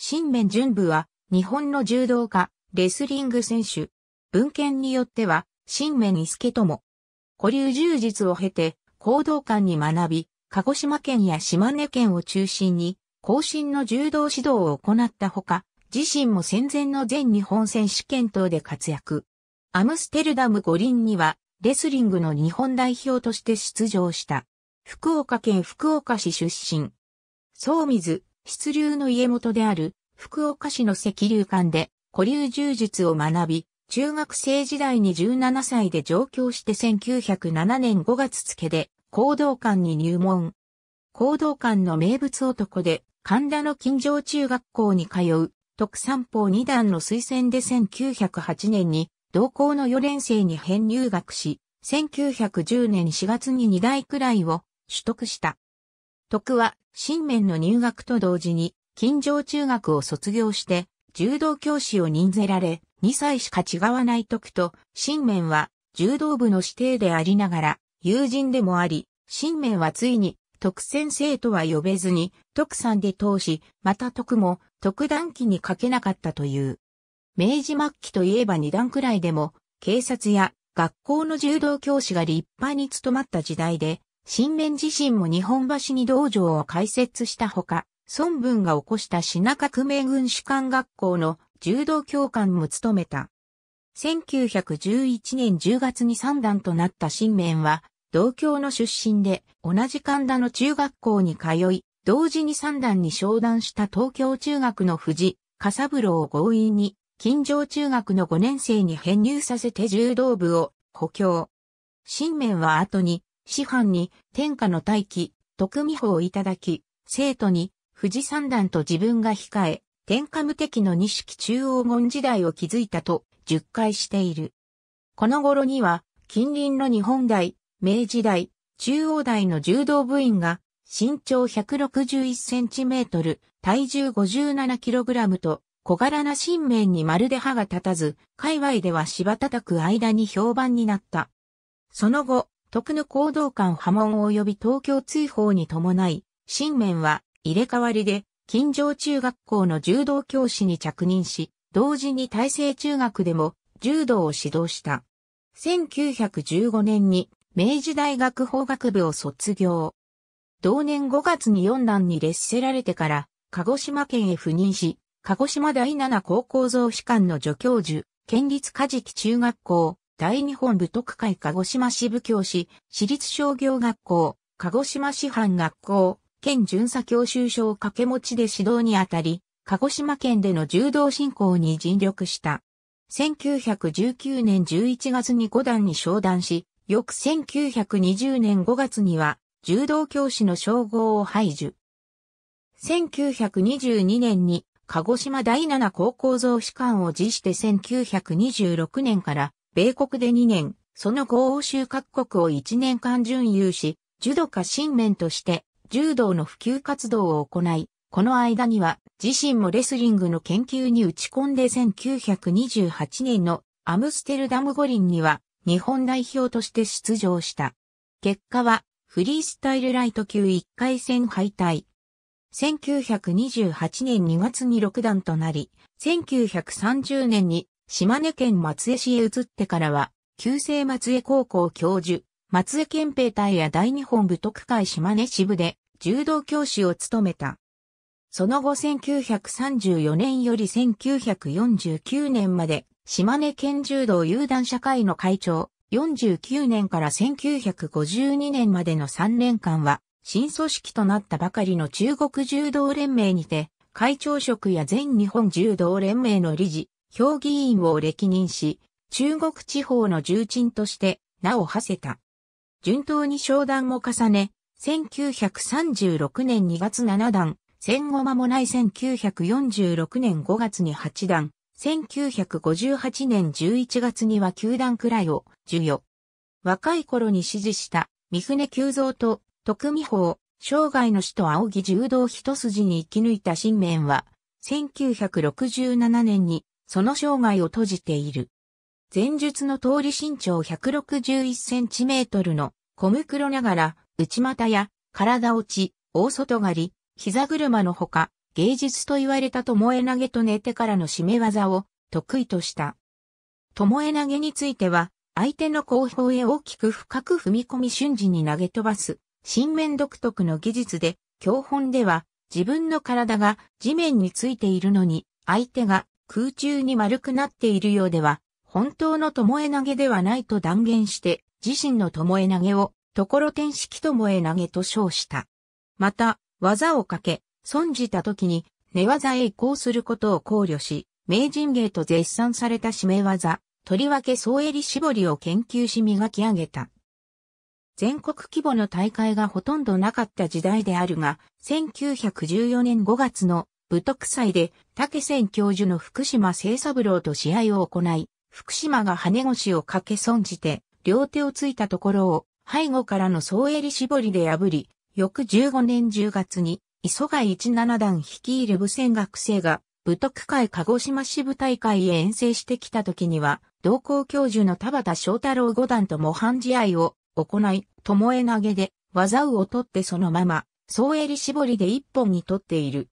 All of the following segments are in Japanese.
新面純部は、日本の柔道家、レスリング選手。文献によっては、新面伊助も。古流柔術を経て、行動館に学び、鹿児島県や島根県を中心に、後進の柔道指導を行ったほか、自身も戦前の全日本選手権等で活躍。アムステルダム五輪には、レスリングの日本代表として出場した。福岡県福岡市出身。総水、出流の家元である福岡市の石流館で古流柔術を学び、中学生時代に17歳で上京して1907年5月付で行動館に入門。行動館の名物男で神田の近城中学校に通う特産法二段の推薦で1908年に同校の4年生に編入学し、1910年4月に2代くらいを取得した。徳は新面の入学と同時に近城中学を卒業して、柔道教師を任ぜられ、2歳しか違わない時と、新面は柔道部の指定でありながら、友人でもあり、新面はついに、徳先生とは呼べずに、徳さんで通し、また徳も、特段期に書けなかったという。明治末期といえば2段くらいでも、警察や学校の柔道教師が立派に務まった時代で、新面自身も日本橋に道場を開設したほか、孫文が起こした品革命軍士官学校の柔道教官も務めた。1911年10月に三段となった新面は、同郷の出身で、同じ神田の中学校に通い、同時に三段に商談した東京中学の藤、笠三郎を強引に、近城中学の5年生に編入させて柔道部を補強。新面は後に、師範に天下の大器、徳美法をいただき、生徒に富士三段と自分が控え、天下無敵の錦中央門時代を築いたと、述回している。この頃には、近隣の日本大、明治大、中央大の柔道部員が、身長161センチメートル、体重57キログラムと、小柄な新面にまるで歯が立たず、界隈では芝叩く間に評判になった。その後、徳の行動官波紋及び東京追放に伴い、新面は入れ替わりで、近城中学校の柔道教師に着任し、同時に大成中学でも柔道を指導した。1915年に明治大学法学部を卒業。同年5月に4段に列せられてから、鹿児島県へ赴任し、鹿児島第7高校増士官の助教授、県立加治木中学校、大日本部特会鹿児島支部教師、私立商業学校、鹿児島師範学校、県巡査教習所を掛け持ちで指導にあたり、鹿児島県での柔道振興に尽力した。1919年11月に五段に昇段し、翌1920年5月には柔道教師の称号を排除。1922年に鹿児島第7高校増士官を辞して1926年から米国で2年、その後欧州各国を1年間準優し、柔度家新面として柔道の普及活動を行い、この間には自身もレスリングの研究に打ち込んで1928年のアムステルダム五輪には日本代表として出場した。結果はフリースタイルライト級1回戦敗退。1928年2月に6段となり、1930年に島根県松江市へ移ってからは、旧制松江高校教授、松江憲兵隊や大日本武徳会島根支部で柔道教師を務めた。その後1934年より1949年まで島根県柔道有団社会の会長、49年から1952年までの3年間は、新組織となったばかりの中国柔道連盟にて、会長職や全日本柔道連盟の理事、評議員を歴任し、中国地方の重鎮として名を馳せた。順当に商談も重ね、1936年2月7段、戦後間もない1946年5月に8段、1958年11月には9段くらいを授与。若い頃に支持した三船久蔵と徳美法、生涯の死と青木柔道一筋に生き抜いた新面は、1967年にその生涯を閉じている。前述の通り身長1 6 1トルの小袋ながら、内股や体落ち、大外刈り、膝車のほか、芸術と言われた巴投げと寝てからの締め技を得意とした。巴投げについては、相手の後方へ大きく深く踏み込み瞬時に投げ飛ばす、新面独特の技術で、教本では自分の体が地面についているのに、相手が空中に丸くなっているようでは、本当の巴投げではないと断言して、自身の巴投げを、ところ天式巴投げと称した。また、技をかけ、損じた時に、寝技へ移行することを考慮し、名人芸と絶賛された締め技、とりわけ総襟絞りを研究し磨き上げた。全国規模の大会がほとんどなかった時代であるが、1914年5月の武徳祭で、竹仙教授の福島清三郎と試合を行い、福島が羽越しをかけ損じて、両手をついたところを、背後からの総襟絞りで破り、翌15年10月に、磯貝一七段率いる部戦学生が、武徳会鹿児島支部大会へ遠征してきた時には、同校教授の田畑翔太郎五段と模範試合を行い、巴投げで、技を取ってそのまま、総襟絞りで一本に取っている。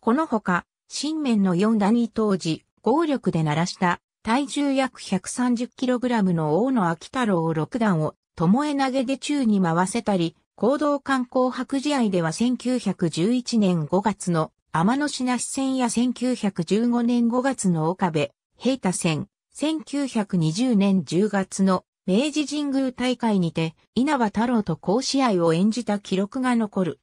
このほか、新面の四段に当時、合力で鳴らした体重約 130kg の大野秋太郎六段を、巴投げで宙に回せたり、行動観光白試合では1911年5月の天野品市戦や1915年5月の岡部、平太戦、1920年10月の明治神宮大会にて稲葉太郎と甲試合を演じた記録が残る。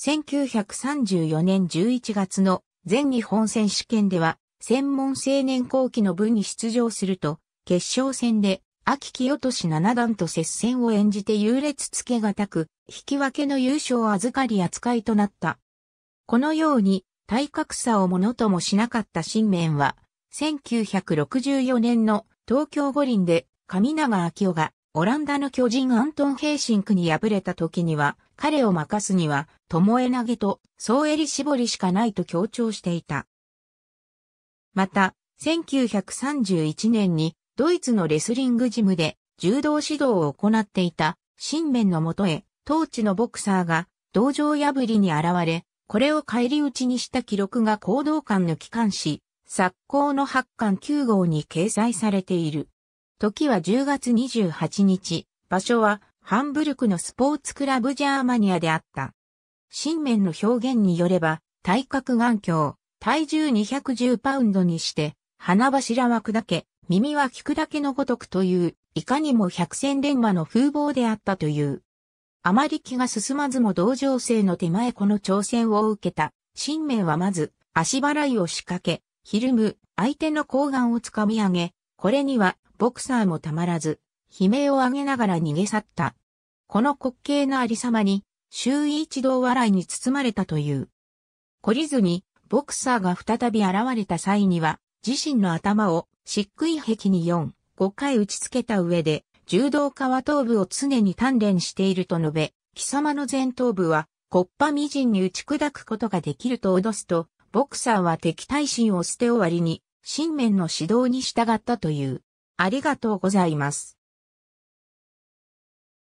1934年11月の全日本選手権では専門青年後期の部に出場すると、決勝戦で、秋清し七段と接戦を演じて優劣つけがたく、引き分けの優勝を預かり扱いとなった。このように、体格差をものともしなかった新面は、1964年の東京五輪で上永明夫がオランダの巨人アントン・ヘイシンクに敗れた時には、彼を任すには、巴投げと総襟絞りしかないと強調していた。また、1931年にドイツのレスリングジムで柔道指導を行っていた新面のもとへ当地のボクサーが道場破りに現れ、これを返り討ちにした記録が行動館の機関誌、昨今の発刊9号に掲載されている。時は10月28日、場所はハンブルクのスポーツクラブジャーマニアであった。新面の表現によれば、体格眼鏡、体重210パウンドにして、鼻柱は砕け、耳は聞くだけのごとくという、いかにも百戦錬磨の風貌であったという。あまり気が進まずも同情生の手前この挑戦を受けた、新名はまず、足払いを仕掛け、ひるむ、相手の睾丸をつかみ上げ、これには、ボクサーもたまらず、悲鳴を上げながら逃げ去った。この滑稽なありさまに、周囲一同笑いに包まれたという。懲りずに、ボクサーが再び現れた際には、自身の頭を漆喰壁に4、5回打ち付けた上で、柔道家は頭部を常に鍛錬していると述べ、貴様の前頭部は、コッパみじんに打ち砕くことができると脅すと、ボクサーは敵対心を捨て終わりに、新面の指導に従ったという。ありがとうございます。